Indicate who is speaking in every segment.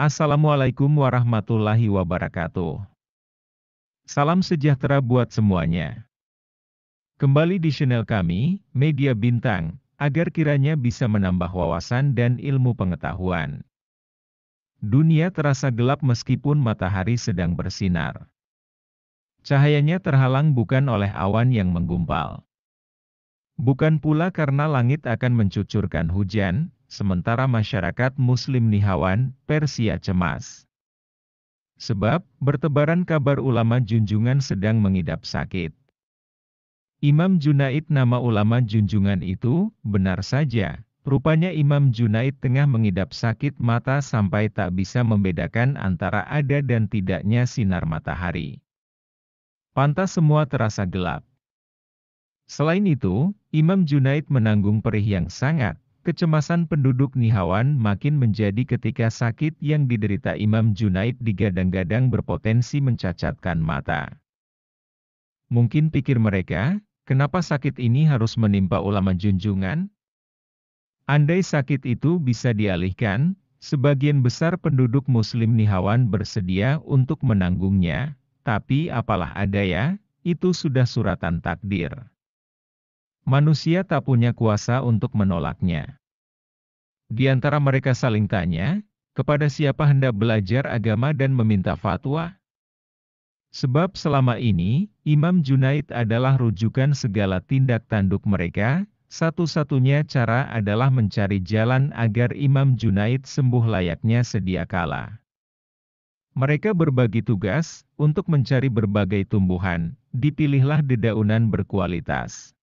Speaker 1: Assalamualaikum warahmatullahi wabarakatuh. Salam sejahtera buat semuanya. Kembali di channel kami, Media Bintang, agar kiranya bisa menambah wawasan dan ilmu pengetahuan. Dunia terasa gelap meskipun matahari sedang bersinar. Cahayanya terhalang bukan oleh awan yang menggumpal. Bukan pula karena langit akan mencucurkan hujan, sementara masyarakat muslim nihawan, Persia cemas. Sebab, bertebaran kabar ulama junjungan sedang mengidap sakit. Imam Junaid nama ulama junjungan itu, benar saja, rupanya Imam Junaid tengah mengidap sakit mata sampai tak bisa membedakan antara ada dan tidaknya sinar matahari. Pantas semua terasa gelap. Selain itu, Imam Junaid menanggung perih yang sangat, Kecemasan penduduk Nihawan makin menjadi ketika sakit yang diderita Imam Junaid digadang-gadang berpotensi mencacatkan mata. Mungkin pikir mereka, kenapa sakit ini harus menimpa ulama junjungan? Andai sakit itu bisa dialihkan, sebagian besar penduduk muslim Nihawan bersedia untuk menanggungnya, tapi apalah ada ya, itu sudah suratan takdir manusia tak punya kuasa untuk menolaknya. Di antara mereka saling tanya, kepada siapa hendak belajar agama dan meminta fatwa? Sebab selama ini, Imam Junaid adalah rujukan segala tindak tanduk mereka, satu-satunya cara adalah mencari jalan agar Imam Junaid sembuh layaknya sedia kala. Mereka berbagi tugas untuk mencari berbagai tumbuhan, dipilihlah dedaunan berkualitas.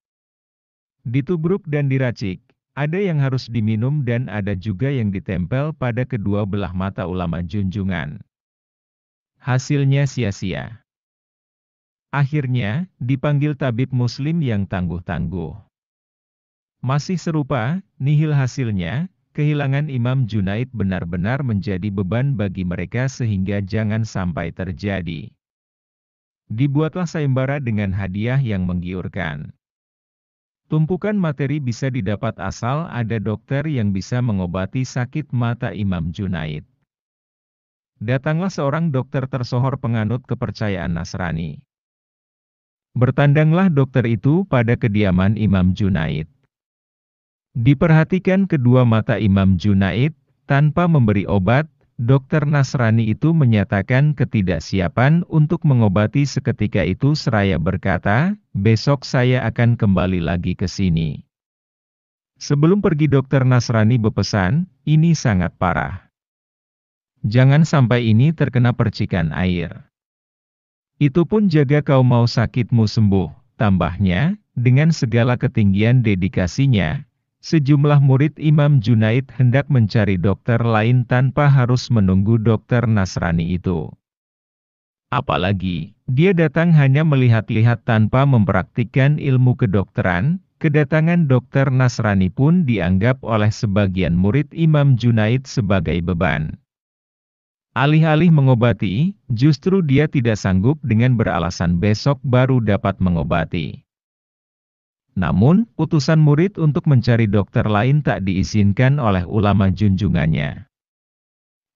Speaker 1: Ditubruk dan diracik, ada yang harus diminum dan ada juga yang ditempel pada kedua belah mata ulama junjungan. Hasilnya sia-sia. Akhirnya, dipanggil tabib muslim yang tangguh-tangguh. Masih serupa, nihil hasilnya, kehilangan Imam Junaid benar-benar menjadi beban bagi mereka sehingga jangan sampai terjadi. Dibuatlah sayembara dengan hadiah yang menggiurkan. Tumpukan materi bisa didapat asal ada dokter yang bisa mengobati sakit mata Imam Junaid. Datanglah seorang dokter tersohor penganut kepercayaan Nasrani. Bertandanglah dokter itu pada kediaman Imam Junaid. Diperhatikan kedua mata Imam Junaid, tanpa memberi obat, Dokter Nasrani itu menyatakan ketidaksiapan untuk mengobati seketika itu seraya berkata, besok saya akan kembali lagi ke sini. Sebelum pergi dokter Nasrani berpesan, ini sangat parah. Jangan sampai ini terkena percikan air. Itu pun jaga kau mau sakitmu sembuh, tambahnya, dengan segala ketinggian dedikasinya, Sejumlah murid Imam Junaid hendak mencari dokter lain tanpa harus menunggu dokter Nasrani itu. Apalagi, dia datang hanya melihat-lihat tanpa mempraktikkan ilmu kedokteran, kedatangan dokter Nasrani pun dianggap oleh sebagian murid Imam Junaid sebagai beban. Alih-alih mengobati, justru dia tidak sanggup dengan beralasan besok baru dapat mengobati. Namun, utusan murid untuk mencari dokter lain tak diizinkan oleh ulama junjungannya.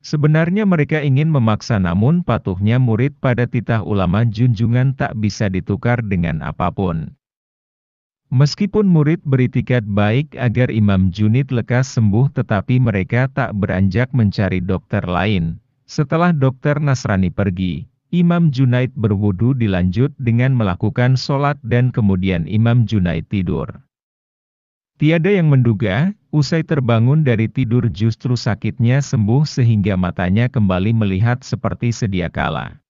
Speaker 1: Sebenarnya mereka ingin memaksa namun patuhnya murid pada titah ulama junjungan tak bisa ditukar dengan apapun. Meskipun murid beritikat baik agar Imam Junid lekas sembuh tetapi mereka tak beranjak mencari dokter lain. Setelah dokter Nasrani pergi, Imam Junaid berwudu dilanjut dengan melakukan sholat dan kemudian Imam Junaid tidur. Tiada yang menduga, usai terbangun dari tidur justru sakitnya sembuh sehingga matanya kembali melihat seperti sedia kala.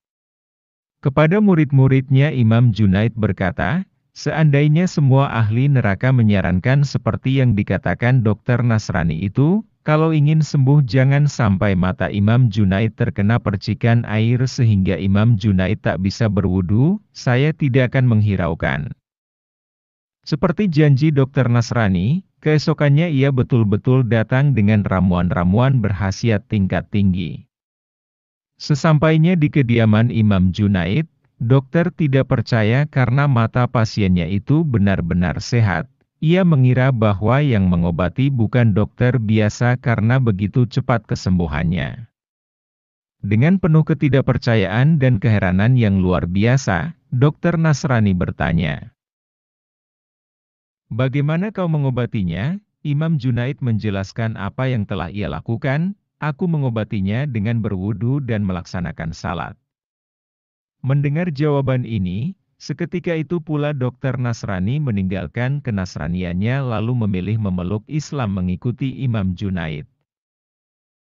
Speaker 1: Kepada murid-muridnya Imam Junaid berkata, Seandainya semua ahli neraka menyarankan seperti yang dikatakan dokter Nasrani itu, kalau ingin sembuh jangan sampai mata Imam Junaid terkena percikan air sehingga Imam Junaid tak bisa berwudu, saya tidak akan menghiraukan. Seperti janji dokter Nasrani, keesokannya ia betul-betul datang dengan ramuan-ramuan berhasiat tingkat tinggi. Sesampainya di kediaman Imam Junaid, dokter tidak percaya karena mata pasiennya itu benar-benar sehat. Ia mengira bahwa yang mengobati bukan dokter biasa karena begitu cepat kesembuhannya. Dengan penuh ketidakpercayaan dan keheranan yang luar biasa, dokter Nasrani bertanya, "Bagaimana kau mengobatinya?" Imam Junaid menjelaskan apa yang telah ia lakukan. Aku mengobatinya dengan berwudu dan melaksanakan salat. Mendengar jawaban ini, Seketika itu pula dokter Nasrani meninggalkan kenasraniannya lalu memilih memeluk Islam mengikuti Imam Junaid.